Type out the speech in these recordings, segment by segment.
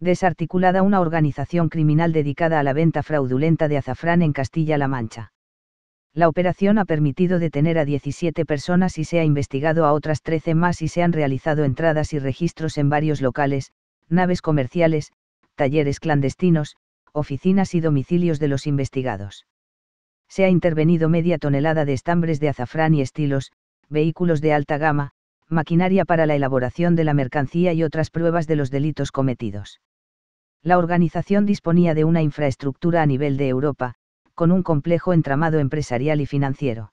desarticulada una organización criminal dedicada a la venta fraudulenta de azafrán en Castilla-La Mancha. La operación ha permitido detener a 17 personas y se ha investigado a otras 13 más y se han realizado entradas y registros en varios locales, naves comerciales, talleres clandestinos, oficinas y domicilios de los investigados. Se ha intervenido media tonelada de estambres de azafrán y estilos, vehículos de alta gama, maquinaria para la elaboración de la mercancía y otras pruebas de los delitos cometidos. La organización disponía de una infraestructura a nivel de Europa, con un complejo entramado empresarial y financiero.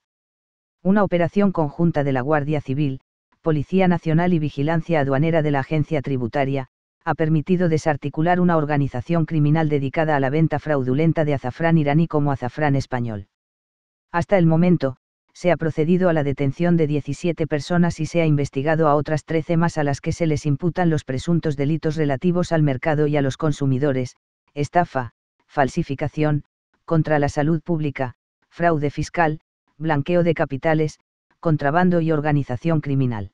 Una operación conjunta de la Guardia Civil, Policía Nacional y Vigilancia Aduanera de la Agencia Tributaria, ha permitido desarticular una organización criminal dedicada a la venta fraudulenta de azafrán iraní como azafrán español. Hasta el momento, se ha procedido a la detención de 17 personas y se ha investigado a otras 13 más a las que se les imputan los presuntos delitos relativos al mercado y a los consumidores, estafa, falsificación, contra la salud pública, fraude fiscal, blanqueo de capitales, contrabando y organización criminal.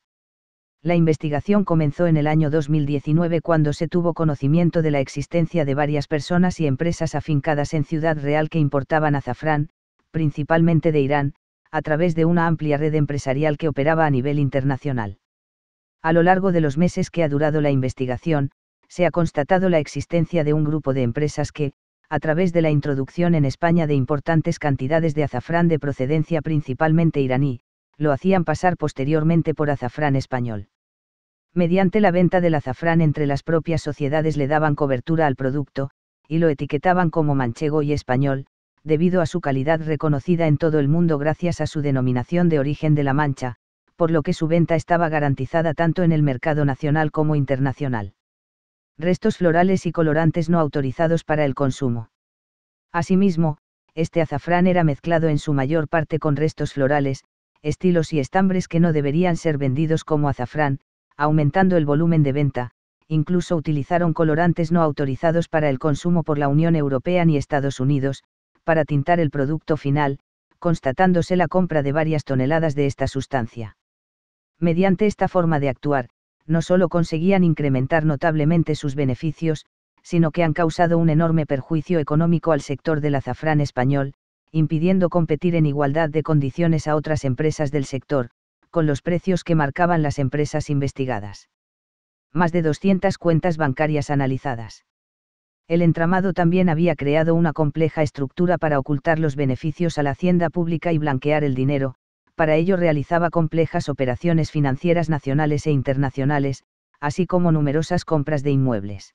La investigación comenzó en el año 2019 cuando se tuvo conocimiento de la existencia de varias personas y empresas afincadas en Ciudad Real que importaban azafrán, principalmente de Irán, a través de una amplia red empresarial que operaba a nivel internacional. A lo largo de los meses que ha durado la investigación, se ha constatado la existencia de un grupo de empresas que, a través de la introducción en España de importantes cantidades de azafrán de procedencia principalmente iraní, lo hacían pasar posteriormente por azafrán español. Mediante la venta del azafrán entre las propias sociedades le daban cobertura al producto, y lo etiquetaban como manchego y español, debido a su calidad reconocida en todo el mundo gracias a su denominación de origen de la Mancha, por lo que su venta estaba garantizada tanto en el mercado nacional como internacional. Restos florales y colorantes no autorizados para el consumo. Asimismo, este azafrán era mezclado en su mayor parte con restos florales, estilos y estambres que no deberían ser vendidos como azafrán, aumentando el volumen de venta, incluso utilizaron colorantes no autorizados para el consumo por la Unión Europea ni Estados Unidos, para tintar el producto final, constatándose la compra de varias toneladas de esta sustancia. Mediante esta forma de actuar, no solo conseguían incrementar notablemente sus beneficios, sino que han causado un enorme perjuicio económico al sector del azafrán español, impidiendo competir en igualdad de condiciones a otras empresas del sector, con los precios que marcaban las empresas investigadas. Más de 200 cuentas bancarias analizadas el entramado también había creado una compleja estructura para ocultar los beneficios a la hacienda pública y blanquear el dinero, para ello realizaba complejas operaciones financieras nacionales e internacionales, así como numerosas compras de inmuebles.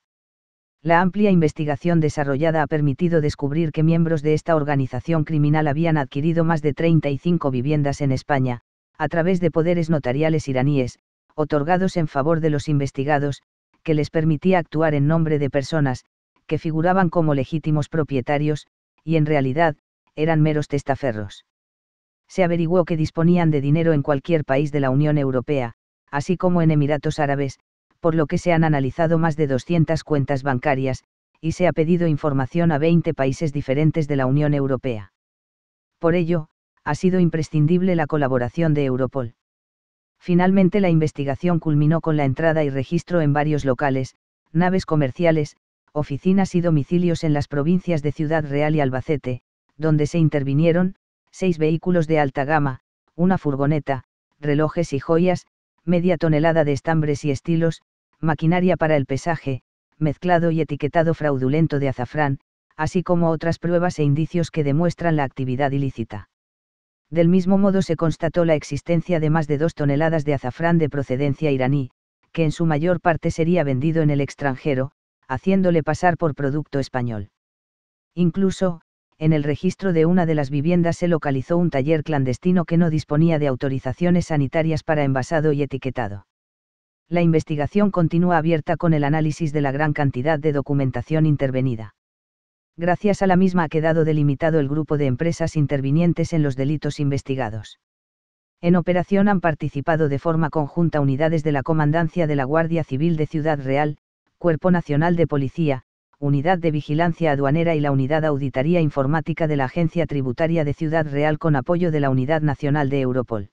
La amplia investigación desarrollada ha permitido descubrir que miembros de esta organización criminal habían adquirido más de 35 viviendas en España, a través de poderes notariales iraníes, otorgados en favor de los investigados, que les permitía actuar en nombre de personas, que figuraban como legítimos propietarios, y en realidad, eran meros testaferros. Se averiguó que disponían de dinero en cualquier país de la Unión Europea, así como en Emiratos Árabes, por lo que se han analizado más de 200 cuentas bancarias, y se ha pedido información a 20 países diferentes de la Unión Europea. Por ello, ha sido imprescindible la colaboración de Europol. Finalmente la investigación culminó con la entrada y registro en varios locales, naves comerciales, oficinas y domicilios en las provincias de Ciudad Real y Albacete, donde se intervinieron, seis vehículos de alta gama, una furgoneta, relojes y joyas, media tonelada de estambres y estilos, maquinaria para el pesaje, mezclado y etiquetado fraudulento de azafrán, así como otras pruebas e indicios que demuestran la actividad ilícita. Del mismo modo se constató la existencia de más de dos toneladas de azafrán de procedencia iraní, que en su mayor parte sería vendido en el extranjero, haciéndole pasar por producto español. Incluso, en el registro de una de las viviendas se localizó un taller clandestino que no disponía de autorizaciones sanitarias para envasado y etiquetado. La investigación continúa abierta con el análisis de la gran cantidad de documentación intervenida. Gracias a la misma ha quedado delimitado el grupo de empresas intervinientes en los delitos investigados. En operación han participado de forma conjunta unidades de la Comandancia de la Guardia Civil de Ciudad Real, Cuerpo Nacional de Policía, Unidad de Vigilancia Aduanera y la Unidad Auditaria Informática de la Agencia Tributaria de Ciudad Real con apoyo de la Unidad Nacional de Europol.